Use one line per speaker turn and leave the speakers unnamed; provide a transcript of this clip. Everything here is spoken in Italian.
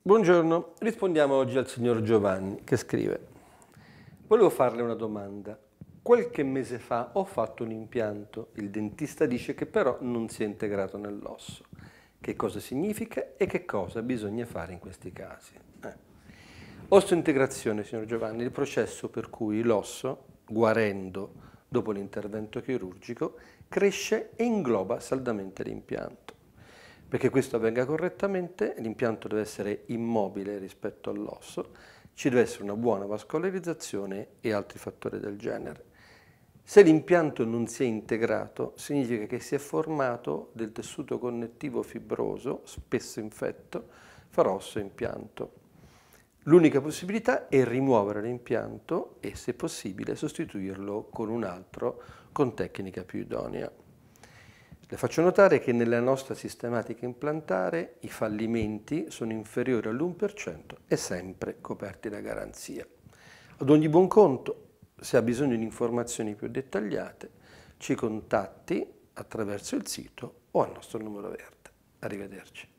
Buongiorno, rispondiamo oggi al signor Giovanni che scrive
Volevo farle una domanda. Qualche mese fa ho fatto un impianto, il dentista dice che però non si è integrato nell'osso. Che cosa significa e che cosa bisogna fare in questi casi? Eh. Osso integrazione, signor Giovanni, il processo per cui l'osso, guarendo dopo l'intervento chirurgico, cresce e ingloba saldamente l'impianto. Perché questo avvenga correttamente, l'impianto deve essere immobile rispetto all'osso, ci deve essere una buona vascolarizzazione e altri fattori del genere. Se l'impianto non si è integrato, significa che si è formato del tessuto connettivo fibroso, spesso infetto, fra osso e impianto. L'unica possibilità è rimuovere l'impianto e, se possibile, sostituirlo con un altro con tecnica più idonea. Le faccio notare che nella nostra sistematica implantare i fallimenti sono inferiori all'1% e sempre coperti da garanzia. Ad ogni buon conto, se ha bisogno di informazioni più dettagliate, ci contatti attraverso il sito o al nostro numero verde. Arrivederci.